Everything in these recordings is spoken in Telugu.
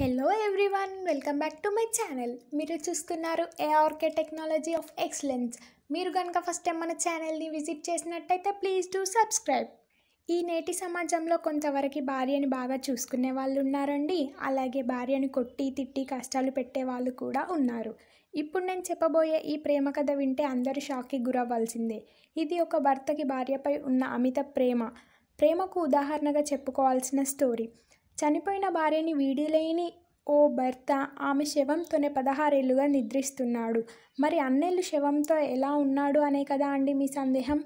hello everyone welcome back to my channel మీరు చూస్తున్నారు ఏఆర్కే టెక్నాలజీ ఆఫ్ ఎక్సలెన్స్ మీరు కనుక ఫస్ట్ టైం మన ఛానల్ని విజిట్ చేసినట్టయితే ప్లీజ్ డూ సబ్స్క్రైబ్ ఈ నేటి సమాజంలో కొంతవరకు భార్యని బాగా చూసుకునే వాళ్ళు ఉన్నారండి అలాగే భార్యను కొట్టి తిట్టి కష్టాలు పెట్టే వాళ్ళు కూడా ఉన్నారు ఇప్పుడు నేను చెప్పబోయే ఈ ప్రేమ కథ వింటే అందరూ షాక్కి గురవ్వాల్సిందే ఇది ఒక భర్తకి భార్యపై ఉన్న అమిత ప్రేమ ప్రేమకు ఉదాహరణగా చెప్పుకోవాల్సిన స్టోరీ చనిపోయిన భార్యని వీడిలేని ఓ భర్త ఆమె శవంతోనే పదహారేళ్ళుగా నిద్రిస్తున్నాడు మరి అన్నేళ్ళు శవంతో ఎలా ఉన్నాడు అనే కదా అండి మీ సందేహం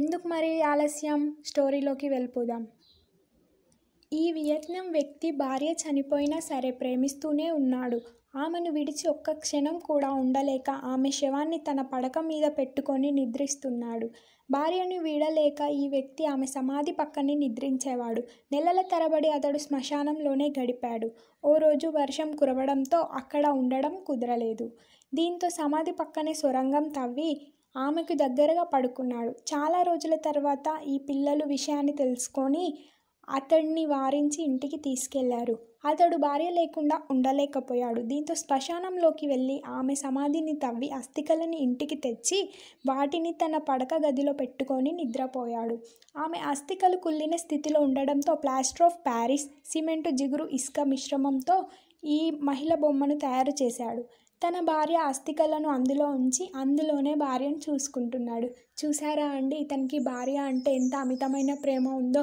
ఎందుకు మరి ఆలస్యం స్టోరీలోకి వెళ్ళిపోదాం ఈ వియత్నం వ్యక్తి భార్య చనిపోయినా సరే ప్రేమిస్తూనే ఉన్నాడు ఆమెను విడిచి ఒక్క క్షణం కూడా ఉండలేక ఆమె శవాన్ని తన పడక మీద పెట్టుకొని నిద్రిస్తున్నాడు భార్యను వీడలేక ఈ వ్యక్తి ఆమె సమాధి పక్కనే నిద్రించేవాడు నెలల తరబడి అతడు శ్మశానంలోనే గడిపాడు ఓ రోజు వర్షం కురవడంతో అక్కడ ఉండడం కుదరలేదు దీంతో సమాధి పక్కనే సొరంగం తవ్వి ఆమెకు దగ్గరగా పడుకున్నాడు చాలా రోజుల తర్వాత ఈ పిల్లలు విషయాన్ని తెలుసుకొని అతడిని వారించి ఇంటికి తీసుకెళ్లారు అతడు భార్య లేకుండా ఉండలేకపోయాడు దీంతో శ్మశానంలోకి వెళ్ళి ఆమె సమాధిని తవ్వి అస్థికలని ఇంటికి తెచ్చి వాటిని తన పడక గదిలో పెట్టుకొని నిద్రపోయాడు ఆమె అస్థికలు కుళ్ళిన స్థితిలో ఉండడంతో ప్లాస్టర్ ఆఫ్ ప్యారిస్ సిమెంటు జిగురు ఇసుక మిశ్రమంతో ఈ మహిళ బొమ్మను తయారు చేశాడు తన భార్య అస్థికలను అందులో ఉంచి అందులోనే భార్యను చూసుకుంటున్నాడు చూసారా అండి ఇతనికి భార్య అంటే ఎంత అమితమైన ప్రేమ ఉందో